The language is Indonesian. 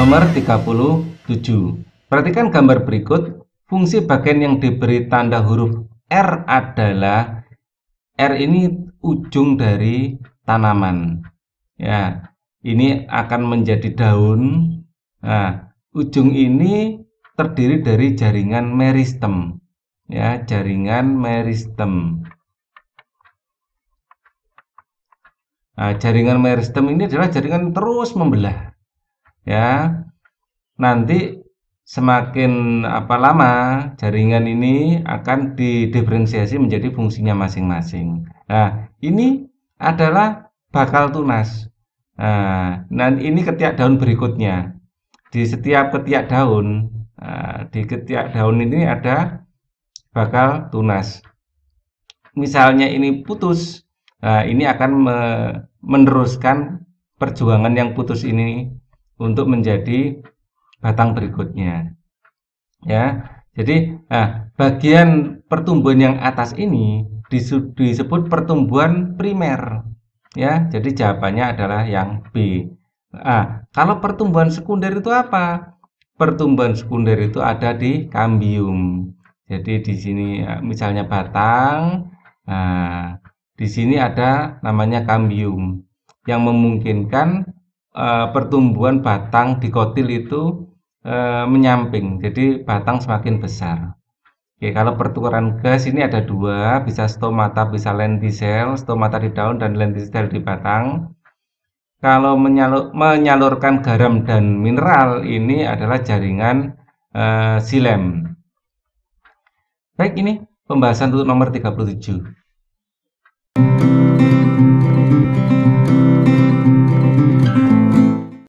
Nomor 37. Perhatikan gambar berikut. Fungsi bagian yang diberi tanda huruf R adalah R ini ujung dari tanaman. Ya, ini akan menjadi daun. Nah, ujung ini terdiri dari jaringan meristem. Ya, jaringan meristem. Nah, jaringan meristem ini adalah jaringan terus membelah ya nanti semakin apa lama jaringan ini akan didiferensiasi menjadi fungsinya masing-masing. Nah, ini adalah bakal tunas. Nah, dan ini ketiak daun berikutnya. Di setiap ketiak daun, eh, di ketiak daun ini ada bakal tunas. Misalnya ini putus, nah ini akan meneruskan perjuangan yang putus ini untuk menjadi batang berikutnya. Ya. Jadi, nah, bagian pertumbuhan yang atas ini disebut pertumbuhan primer. Ya, jadi jawabannya adalah yang B. Nah, kalau pertumbuhan sekunder itu apa? Pertumbuhan sekunder itu ada di kambium. Jadi di sini eh, misalnya batang, nah, di sini ada namanya kambium yang memungkinkan Eh, pertumbuhan batang dikotil itu e, menyamping, jadi batang semakin besar. Oke, kalau pertukaran gas ini ada dua, bisa stomata, bisa lentisel, stomata di daun dan lentisel di batang. Kalau menyalur, menyalurkan garam dan mineral ini adalah jaringan e, silem. Baik, ini pembahasan untuk nomor 37.